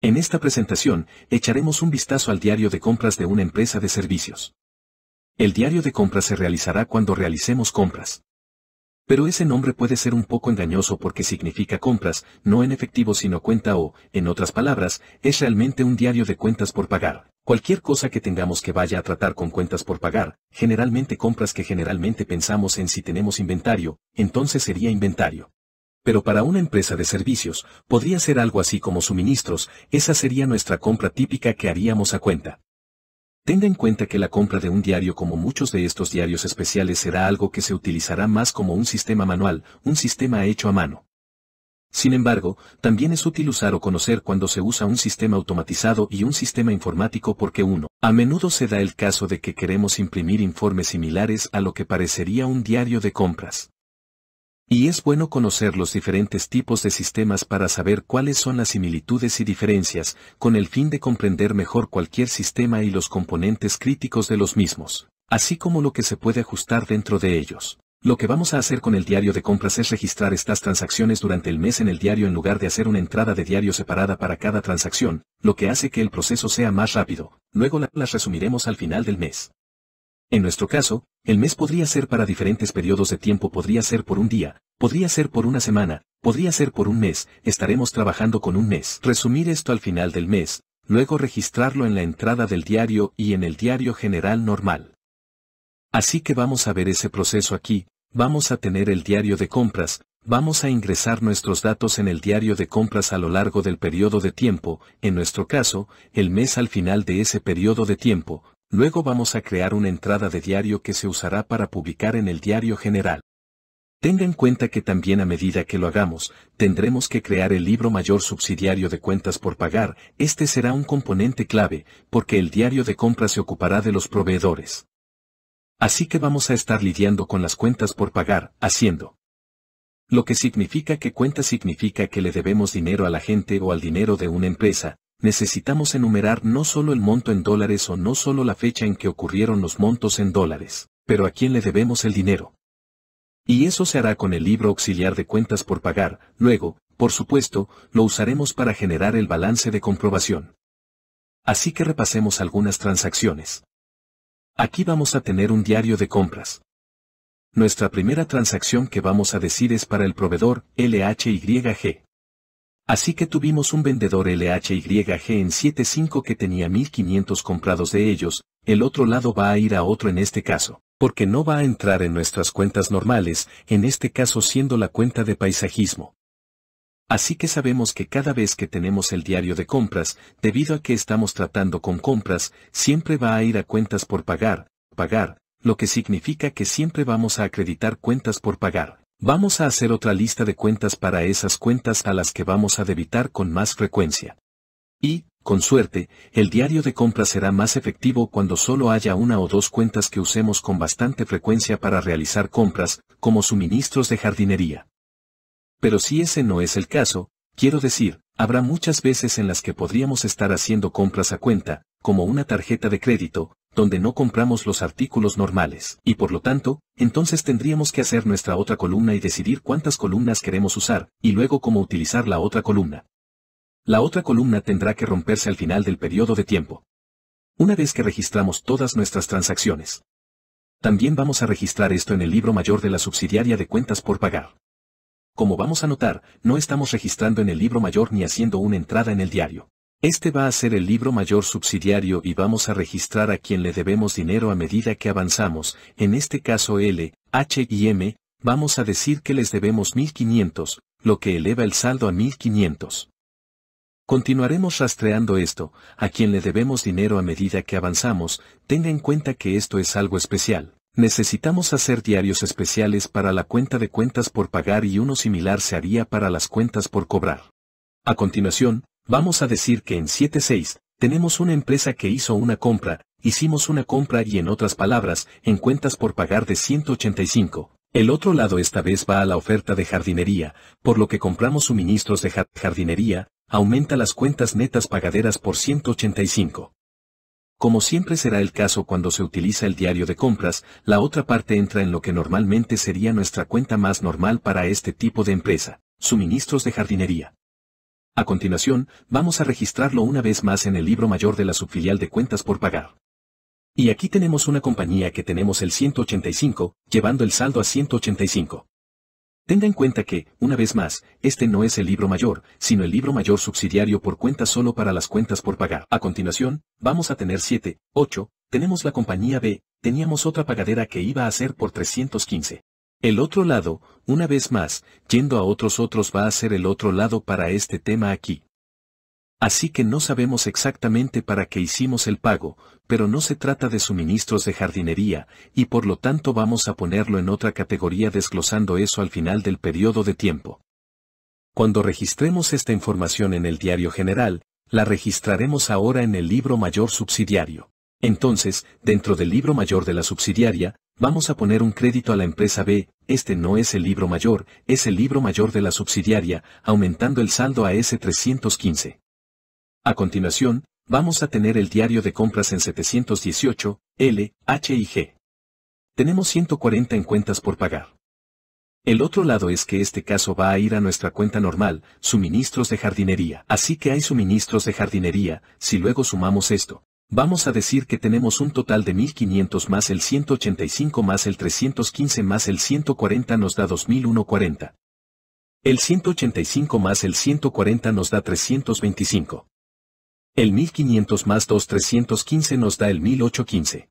En esta presentación, echaremos un vistazo al diario de compras de una empresa de servicios. El diario de compras se realizará cuando realicemos compras. Pero ese nombre puede ser un poco engañoso porque significa compras, no en efectivo sino cuenta o, en otras palabras, es realmente un diario de cuentas por pagar. Cualquier cosa que tengamos que vaya a tratar con cuentas por pagar, generalmente compras que generalmente pensamos en si tenemos inventario, entonces sería inventario pero para una empresa de servicios, podría ser algo así como suministros, esa sería nuestra compra típica que haríamos a cuenta. Tenga en cuenta que la compra de un diario como muchos de estos diarios especiales será algo que se utilizará más como un sistema manual, un sistema hecho a mano. Sin embargo, también es útil usar o conocer cuando se usa un sistema automatizado y un sistema informático porque uno, a menudo se da el caso de que queremos imprimir informes similares a lo que parecería un diario de compras. Y es bueno conocer los diferentes tipos de sistemas para saber cuáles son las similitudes y diferencias, con el fin de comprender mejor cualquier sistema y los componentes críticos de los mismos, así como lo que se puede ajustar dentro de ellos. Lo que vamos a hacer con el diario de compras es registrar estas transacciones durante el mes en el diario en lugar de hacer una entrada de diario separada para cada transacción, lo que hace que el proceso sea más rápido. Luego las resumiremos al final del mes. En nuestro caso, el mes podría ser para diferentes periodos de tiempo, podría ser por un día, podría ser por una semana, podría ser por un mes, estaremos trabajando con un mes. Resumir esto al final del mes, luego registrarlo en la entrada del diario y en el diario general normal. Así que vamos a ver ese proceso aquí, vamos a tener el diario de compras, vamos a ingresar nuestros datos en el diario de compras a lo largo del periodo de tiempo, en nuestro caso, el mes al final de ese periodo de tiempo, Luego vamos a crear una entrada de diario que se usará para publicar en el diario general. Tenga en cuenta que también a medida que lo hagamos, tendremos que crear el libro mayor subsidiario de cuentas por pagar, este será un componente clave, porque el diario de compra se ocupará de los proveedores. Así que vamos a estar lidiando con las cuentas por pagar, haciendo. Lo que significa que cuenta significa que le debemos dinero a la gente o al dinero de una empresa, necesitamos enumerar no solo el monto en dólares o no solo la fecha en que ocurrieron los montos en dólares, pero a quién le debemos el dinero. Y eso se hará con el libro auxiliar de cuentas por pagar, luego, por supuesto, lo usaremos para generar el balance de comprobación. Así que repasemos algunas transacciones. Aquí vamos a tener un diario de compras. Nuestra primera transacción que vamos a decir es para el proveedor LHYG. Así que tuvimos un vendedor LHYG en 75 que tenía 1500 comprados de ellos, el otro lado va a ir a otro en este caso, porque no va a entrar en nuestras cuentas normales, en este caso siendo la cuenta de paisajismo. Así que sabemos que cada vez que tenemos el diario de compras, debido a que estamos tratando con compras, siempre va a ir a cuentas por pagar, pagar, lo que significa que siempre vamos a acreditar cuentas por pagar. Vamos a hacer otra lista de cuentas para esas cuentas a las que vamos a debitar con más frecuencia. Y, con suerte, el diario de compra será más efectivo cuando solo haya una o dos cuentas que usemos con bastante frecuencia para realizar compras, como suministros de jardinería. Pero si ese no es el caso, quiero decir, habrá muchas veces en las que podríamos estar haciendo compras a cuenta, como una tarjeta de crédito, donde no compramos los artículos normales. Y por lo tanto, entonces tendríamos que hacer nuestra otra columna y decidir cuántas columnas queremos usar, y luego cómo utilizar la otra columna. La otra columna tendrá que romperse al final del periodo de tiempo. Una vez que registramos todas nuestras transacciones. También vamos a registrar esto en el libro mayor de la subsidiaria de cuentas por pagar. Como vamos a notar, no estamos registrando en el libro mayor ni haciendo una entrada en el diario. Este va a ser el libro mayor subsidiario y vamos a registrar a quien le debemos dinero a medida que avanzamos, en este caso L, H y M, vamos a decir que les debemos 1500, lo que eleva el saldo a 1500. Continuaremos rastreando esto, a quien le debemos dinero a medida que avanzamos, tenga en cuenta que esto es algo especial. Necesitamos hacer diarios especiales para la cuenta de cuentas por pagar y uno similar se haría para las cuentas por cobrar. A continuación, Vamos a decir que en 7.6, tenemos una empresa que hizo una compra, hicimos una compra y en otras palabras, en cuentas por pagar de 185. El otro lado esta vez va a la oferta de jardinería, por lo que compramos suministros de jardinería, aumenta las cuentas netas pagaderas por 185. Como siempre será el caso cuando se utiliza el diario de compras, la otra parte entra en lo que normalmente sería nuestra cuenta más normal para este tipo de empresa, suministros de jardinería. A continuación, vamos a registrarlo una vez más en el libro mayor de la subfilial de cuentas por pagar. Y aquí tenemos una compañía que tenemos el 185, llevando el saldo a 185. Tenga en cuenta que, una vez más, este no es el libro mayor, sino el libro mayor subsidiario por cuenta solo para las cuentas por pagar. A continuación, vamos a tener 7, 8, tenemos la compañía B, teníamos otra pagadera que iba a ser por 315. El otro lado, una vez más, yendo a otros otros va a ser el otro lado para este tema aquí. Así que no sabemos exactamente para qué hicimos el pago, pero no se trata de suministros de jardinería, y por lo tanto vamos a ponerlo en otra categoría desglosando eso al final del periodo de tiempo. Cuando registremos esta información en el diario general, la registraremos ahora en el libro mayor subsidiario. Entonces, dentro del libro mayor de la subsidiaria, Vamos a poner un crédito a la empresa B, este no es el libro mayor, es el libro mayor de la subsidiaria, aumentando el saldo a S315. A continuación, vamos a tener el diario de compras en 718, L, H y G. Tenemos 140 en cuentas por pagar. El otro lado es que este caso va a ir a nuestra cuenta normal, suministros de jardinería. Así que hay suministros de jardinería, si luego sumamos esto, Vamos a decir que tenemos un total de 1500 más el 185 más el 315 más el 140 nos da 2140. El 185 más el 140 nos da 325. El 1500 más 2315 nos da el 1815.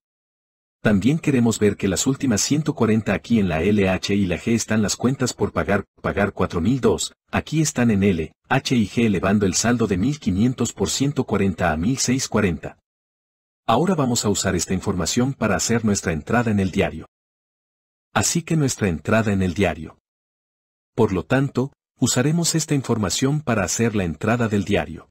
También queremos ver que las últimas 140 aquí en la LH y la G están las cuentas por pagar, pagar 4002, aquí están en L, H y G elevando el saldo de 1500 por 140 a 1640. Ahora vamos a usar esta información para hacer nuestra entrada en el diario. Así que nuestra entrada en el diario. Por lo tanto, usaremos esta información para hacer la entrada del diario.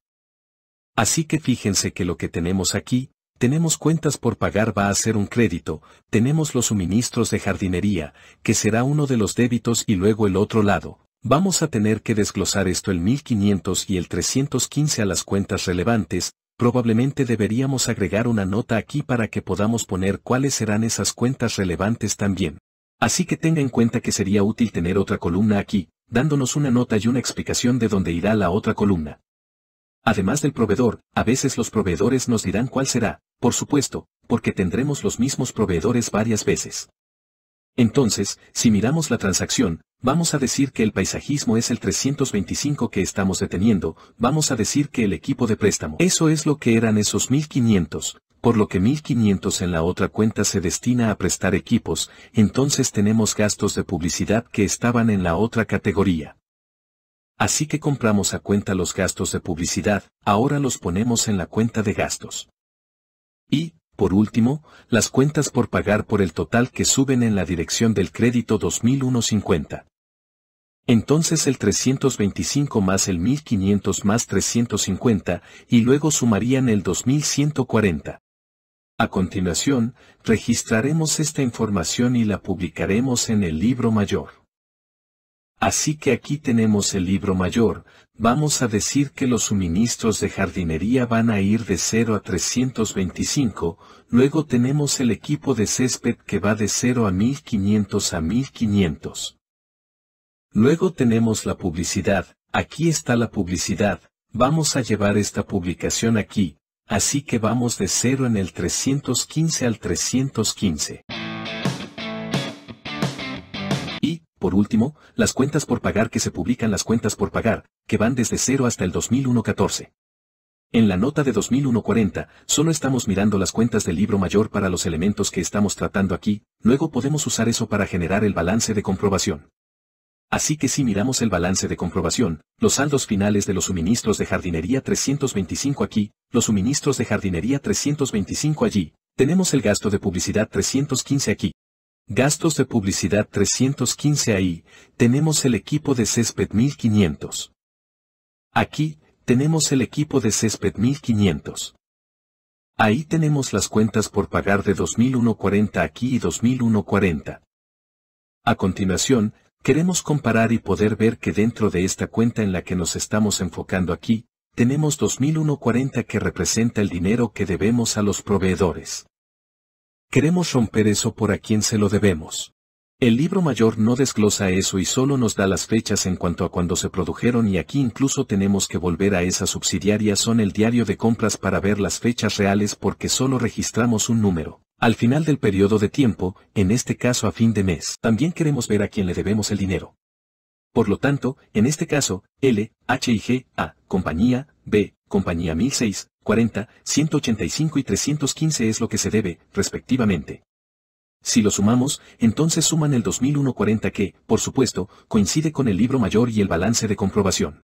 Así que fíjense que lo que tenemos aquí, tenemos cuentas por pagar va a ser un crédito, tenemos los suministros de jardinería, que será uno de los débitos y luego el otro lado. Vamos a tener que desglosar esto el 1500 y el 315 a las cuentas relevantes, probablemente deberíamos agregar una nota aquí para que podamos poner cuáles serán esas cuentas relevantes también. Así que tenga en cuenta que sería útil tener otra columna aquí, dándonos una nota y una explicación de dónde irá la otra columna. Además del proveedor, a veces los proveedores nos dirán cuál será, por supuesto, porque tendremos los mismos proveedores varias veces. Entonces, si miramos la transacción, Vamos a decir que el paisajismo es el 325 que estamos deteniendo, vamos a decir que el equipo de préstamo. Eso es lo que eran esos 1500, por lo que 1500 en la otra cuenta se destina a prestar equipos, entonces tenemos gastos de publicidad que estaban en la otra categoría. Así que compramos a cuenta los gastos de publicidad, ahora los ponemos en la cuenta de gastos. Y, por último, las cuentas por pagar por el total que suben en la dirección del crédito 2150. Entonces el 325 más el 1500 más 350 y luego sumarían el 2140. A continuación, registraremos esta información y la publicaremos en el libro mayor. Así que aquí tenemos el libro mayor, vamos a decir que los suministros de jardinería van a ir de 0 a 325, luego tenemos el equipo de césped que va de 0 a 1500 a 1500. Luego tenemos la publicidad, aquí está la publicidad, vamos a llevar esta publicación aquí, así que vamos de 0 en el 315 al 315. Por último, las cuentas por pagar que se publican las cuentas por pagar, que van desde 0 hasta el 2001 En la nota de 2001 solo estamos mirando las cuentas del libro mayor para los elementos que estamos tratando aquí, luego podemos usar eso para generar el balance de comprobación. Así que si miramos el balance de comprobación, los saldos finales de los suministros de jardinería 325 aquí, los suministros de jardinería 325 allí, tenemos el gasto de publicidad 315 aquí, Gastos de publicidad 315 ahí, tenemos el equipo de césped 1500. Aquí, tenemos el equipo de césped 1500. Ahí tenemos las cuentas por pagar de 2140 aquí y 2140. A continuación, queremos comparar y poder ver que dentro de esta cuenta en la que nos estamos enfocando aquí, tenemos 2140 que representa el dinero que debemos a los proveedores queremos romper eso por a quien se lo debemos. El libro mayor no desglosa eso y solo nos da las fechas en cuanto a cuando se produjeron y aquí incluso tenemos que volver a esa subsidiaria son el diario de compras para ver las fechas reales porque solo registramos un número. Al final del periodo de tiempo, en este caso a fin de mes, también queremos ver a quién le debemos el dinero. Por lo tanto, en este caso, L, H y G, A, compañía, B, compañía 1006, 40, 185 y 315 es lo que se debe, respectivamente. Si lo sumamos, entonces suman el 2,140 que, por supuesto, coincide con el libro mayor y el balance de comprobación.